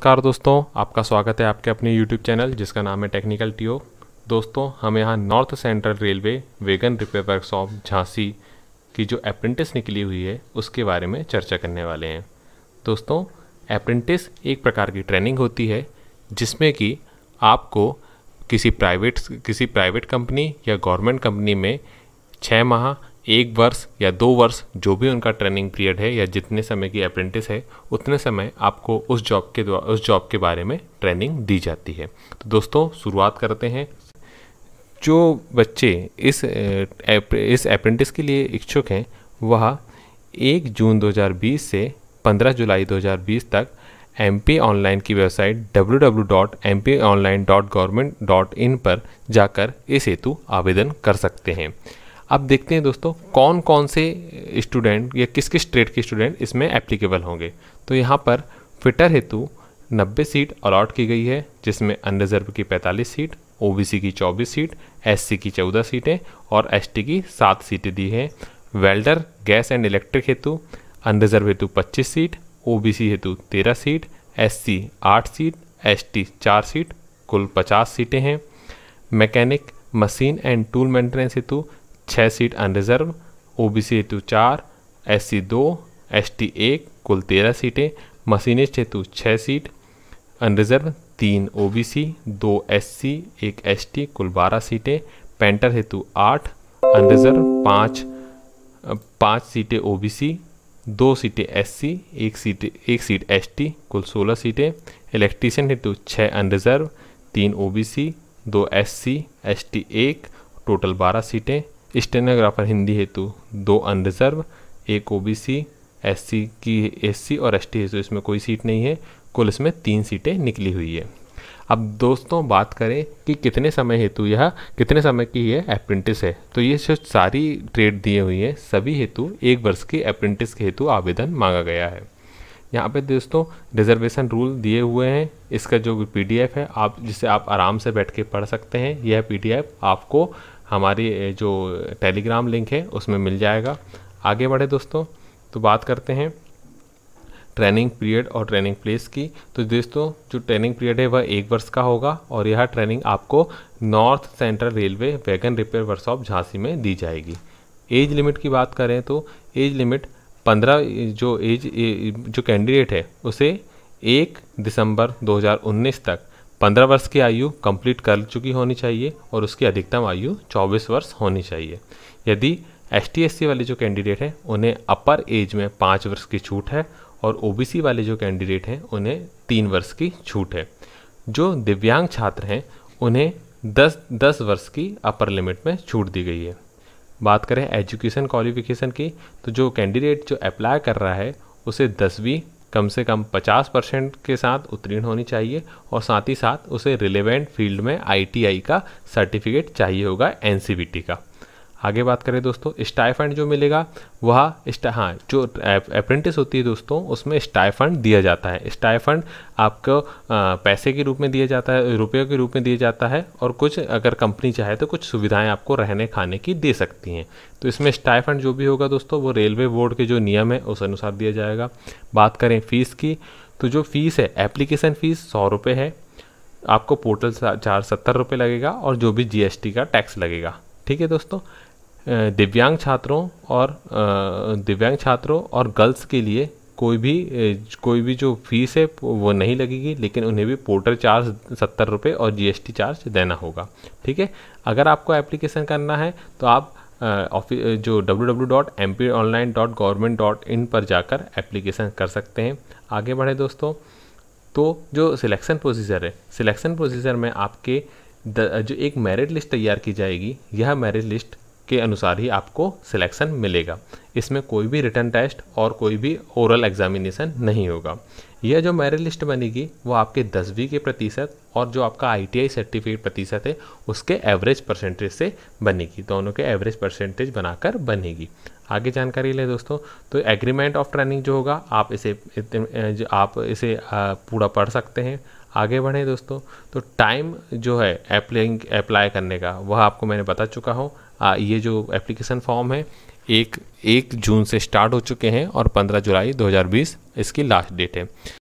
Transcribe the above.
नमस्कार दोस्तों आपका स्वागत है आपके अपने YouTube चैनल जिसका नाम है टेक्निकल टीओ दोस्तों हम यहाँ North Central Railway wagon repair workshop Jhansi की जो अप्रेंटिस निकली हुई है उसके बारे में चर्चा करने वाले हैं दोस्तों अप्रेंटिस एक प्रकार की ट्रेनिंग होती है जिसमें कि आपको किसी प्राइवेट किसी प्राइवेट कंपनी या गवर्नमेंट कंपनी में छः माह एक वर्ष या दो वर्ष जो भी उनका ट्रेनिंग पीरियड है या जितने समय की अप्रेंटिस है उतने समय आपको उस जॉब के उस जॉब के बारे में ट्रेनिंग दी जाती है तो दोस्तों शुरुआत करते हैं जो बच्चे इस इस अप्रेंटिस के लिए इच्छुक हैं वह एक जून 2020 से 15 जुलाई 2020 तक एम ऑनलाइन की वेबसाइट डब्ल्यू पर जाकर इस हेतु आवेदन कर सकते हैं अब देखते हैं दोस्तों कौन कौन से स्टूडेंट या किस किस ट्रेड के स्टूडेंट इसमें एप्लीकेबल होंगे तो यहाँ पर फिटर हेतु 90 सीट अलॉट की गई है जिसमें अनरिजर्व की 45 सीट ओबीसी की 24 सीट एससी की 14 सीटें और एसटी की 7 सीटें दी हैं वेल्डर गैस एंड इलेक्ट्रिक हेतु अनरिजर्व हेतु 25 सीट ओबीसी हेतु 13 seat SC 8 seat ST 4 seat कुल 50 सीटें हैं mechanic machine and tool maintenance हेतु छः seat unreserve O B C हेतु चार एस सी दो एस टी एक कुल तेरह सीटें मशीनिस्ट हेतु छः सीट अनरिजर्व तीन ओ बी सी दो एस सी एक एस टी कुल बारह सीटें पेंटर हेतु आठ अनरिजर्व पाँच पाँच सीटें ओ बी सी दो सीटें एस सी एक सीट एक सीट एस टी कुल सोलह सीटें इलेक्ट्रीशियन हेतु छः अनरिजर्व तीन ओ बी सी दो एस सी एस टी एक टोटल बारह सीटें स्टेनोग्राफर हिंदी हेतु दो अनरिजर्व एक ओबीसी एससी की एससी और एसटी हेतु इसमें कोई सीट नहीं है कुल इसमें तीन सीटें निकली हुई है अब दोस्तों बात करें कि कितने समय हेतु यह कितने समय की यह अप्रेंटिस है तो ये जो सारी ट्रेड दिए हुई हैं सभी हेतु एक वर्ष की अप्रेंटिस के हेतु आवेदन मांगा गया है यहाँ पे दोस्तों रिजर्वेशन रूल दिए हुए हैं इसका जो पीडीएफ है आप जिसे आप आराम से बैठ के पढ़ सकते हैं यह पीडीएफ आपको हमारी जो टेलीग्राम लिंक है उसमें मिल जाएगा आगे बढ़े दोस्तों तो बात करते हैं ट्रेनिंग पीरियड और ट्रेनिंग प्लेस की तो दोस्तों जो ट्रेनिंग पीरियड है वह एक वर्ष का होगा और यह ट्रेनिंग आपको North Central Railway wagon repair workshop Jhansi में दी जाएगी एज लिमिट की बात करें तो एज लिमिट पंद्रह जो एज जो कैंडिडेट है उसे एक दिसंबर 2019 तक पंद्रह वर्ष की आयु कंप्लीट कर चुकी होनी चाहिए और उसकी अधिकतम आयु चौबीस वर्ष होनी चाहिए यदि एस टी वाले जो कैंडिडेट हैं उन्हें अपर एज में पाँच वर्ष की छूट है और ओ वाले जो कैंडिडेट हैं उन्हें तीन वर्ष की छूट है जो दिव्यांग छात्र हैं उन्हें दस दस वर्ष की अपर लिमिट में छूट दी गई है बात करें एजुकेशन क्वालिफिकेशन की तो जो कैंडिडेट जो अप्लाई कर रहा है उसे दसवीं कम से कम 50 परसेंट के साथ उत्तीर्ण होनी चाहिए और साथ ही साथ उसे रिलेवेंट फील्ड में आईटीआई का सर्टिफिकेट चाहिए होगा एनसीबीटी का आगे बात करें दोस्तों स्टाइफंड जो मिलेगा वह हाँ जो अप्रेंटिस होती है दोस्तों उसमें स्टाइफंड दिया जाता है स्टाइफंड आपको पैसे के रूप में दिया जाता है रुपये के रूप में दिया जाता है और कुछ अगर कंपनी चाहे तो कुछ सुविधाएं आपको रहने खाने की दे सकती हैं तो इसमें स्टाइफंड जो भी होगा दोस्तों वो रेलवे बोर्ड के जो नियम है उस अनुसार दिया जाएगा बात करें फ़ीस की तो जो फ़ीस है एप्लीकेशन फ़ीस सौ रुपये है आपको पोर्टल चार सत्तर रुपये लगेगा और जो भी जीएसटी का टैक्स लगेगा ठीक है दोस्तों दिव्यांग छात्रों और दिव्यांग छात्रों और गर्ल्स के लिए कोई भी कोई भी जो फीस है वो नहीं लगेगी लेकिन उन्हें भी पोर्टल चार्ज सत्तर रुपये और जीएसटी चार्ज देना होगा ठीक है अगर आपको एप्लीकेशन करना है तो आप ऑफिस जो www.mponline.government.in पर जाकर एप्लीकेशन कर सकते हैं आगे बढ़े दोस्तों तो जो सिलेक्शन प्रोसीजर है सिलेक्शन प्रोसीजर में आपके द, जो एक मेरिट लिस्ट तैयार की जाएगी यह मेरिट लिस्ट के अनुसार ही आपको सिलेक्शन मिलेगा इसमें कोई भी रिटर्न टेस्ट और कोई भी ओरल एग्जामिनेशन नहीं होगा यह जो मेरिट लिस्ट बनेगी वो आपके दसवीं के प्रतिशत और जो आपका आईटीआई सर्टिफिकेट प्रतिशत है उसके एवरेज परसेंटेज से बनेगी दोनों के एवरेज परसेंटेज बनाकर बनेगी आगे जानकारी ले दोस्तों तो एग्रीमेंट ऑफ ट्रेनिंग जो होगा आप इसे आप इसे पूरा पढ़ सकते हैं आगे बढ़ें दोस्तों तो टाइम जो है अप्लाइंग अप्लाई करने का वह आपको मैंने बता चुका हूँ ये जो एप्लीकेशन फॉर्म है एक एक जून से स्टार्ट हो चुके हैं और 15 जुलाई 2020 इसकी लास्ट डेट है